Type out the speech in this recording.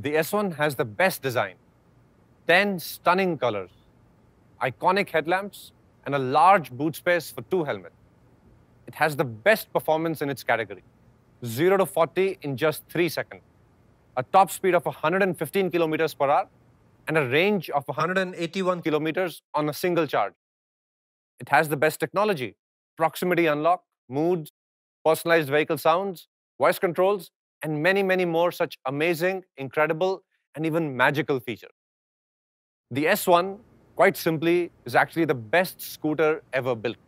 The S1 has the best design 10 stunning colors, iconic headlamps, and a large boot space for two helmets. It has the best performance in its category 0 to 40 in just 3 seconds, a top speed of 115 kilometers per hour, and a range of 181 kilometers on a single charge. It has the best technology proximity unlock, mood, personalized vehicle sounds, voice controls, and many, many more such amazing, incredible, and even magical features. The S1, quite simply, is actually the best scooter ever built.